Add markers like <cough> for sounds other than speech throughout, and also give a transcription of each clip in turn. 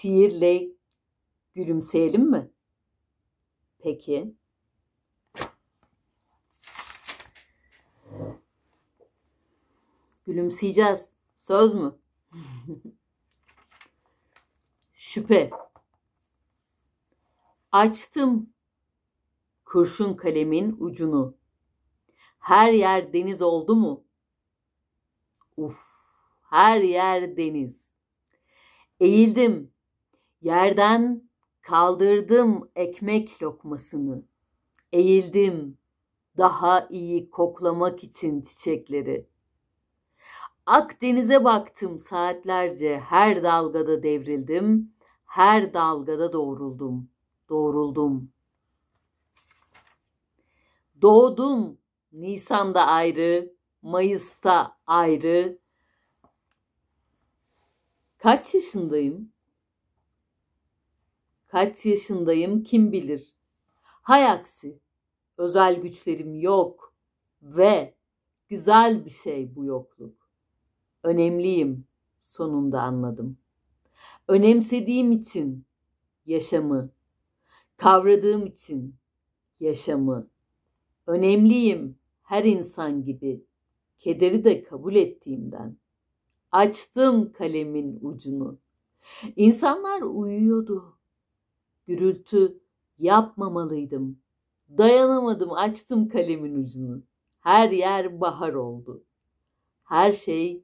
şiirle gülümseyelim mi? Peki. Gülümseyeceğiz. Söz mü? <laughs> Şüphe. Açtım kurşun kalemin ucunu. Her yer deniz oldu mu? Uf, her yer deniz. Eğildim Yerden kaldırdım ekmek lokmasını. Eğildim daha iyi koklamak için çiçekleri. Akdeniz'e baktım saatlerce her dalgada devrildim, her dalgada doğruldum, doğruldum. Doğdum Nisan'da ayrı, Mayıs'ta ayrı. Kaç yaşındayım? Kaç yaşındayım kim bilir. Hay aksi. Özel güçlerim yok ve güzel bir şey bu yokluk. Önemliyim sonunda anladım. Önemsediğim için yaşamı, kavradığım için yaşamı. Önemliyim her insan gibi. Kederi de kabul ettiğimden. Açtım kalemin ucunu. İnsanlar uyuyordu gürültü yapmamalıydım. Dayanamadım açtım kalemin ucunu. Her yer bahar oldu. Her şey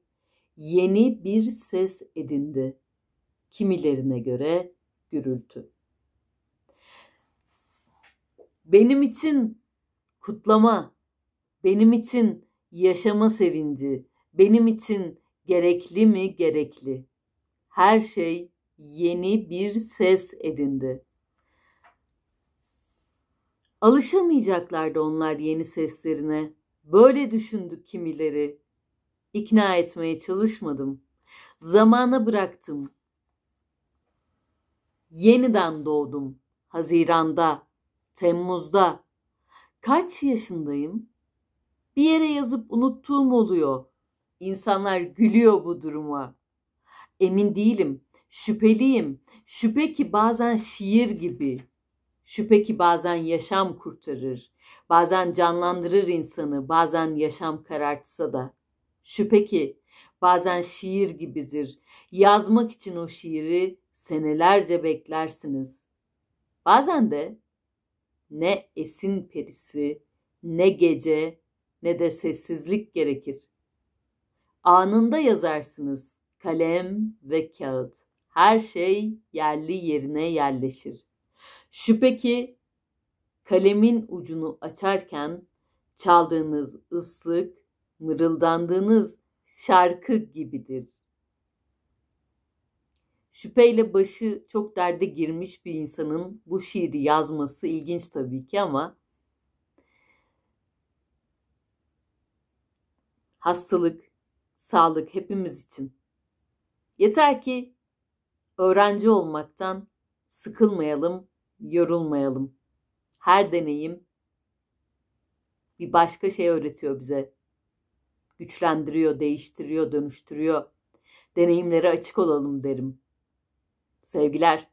yeni bir ses edindi. Kimilerine göre gürültü. Benim için kutlama, benim için yaşama sevinci, benim için gerekli mi gerekli. Her şey yeni bir ses edindi. Alışamayacaklardı onlar yeni seslerine. Böyle düşündü kimileri. İkna etmeye çalışmadım. Zamana bıraktım. Yeniden doğdum. Haziranda, Temmuz'da. Kaç yaşındayım? Bir yere yazıp unuttuğum oluyor. İnsanlar gülüyor bu duruma. Emin değilim, şüpheliyim. Şüphe ki bazen şiir gibi.'' Şüphe ki bazen yaşam kurtarır, bazen canlandırır insanı, bazen yaşam karartsa da. Şüphe ki bazen şiir gibidir. Yazmak için o şiiri senelerce beklersiniz. Bazen de ne esin perisi, ne gece, ne de sessizlik gerekir. Anında yazarsınız kalem ve kağıt. Her şey yerli yerine yerleşir. Şüphe ki kalemin ucunu açarken çaldığınız ıslık, mırıldandığınız şarkı gibidir. Şüpheyle başı çok derde girmiş bir insanın bu şiiri yazması ilginç tabii ki ama hastalık, sağlık hepimiz için. Yeter ki öğrenci olmaktan sıkılmayalım, yorulmayalım. Her deneyim bir başka şey öğretiyor bize. Güçlendiriyor, değiştiriyor, dönüştürüyor. Deneyimlere açık olalım derim. Sevgiler.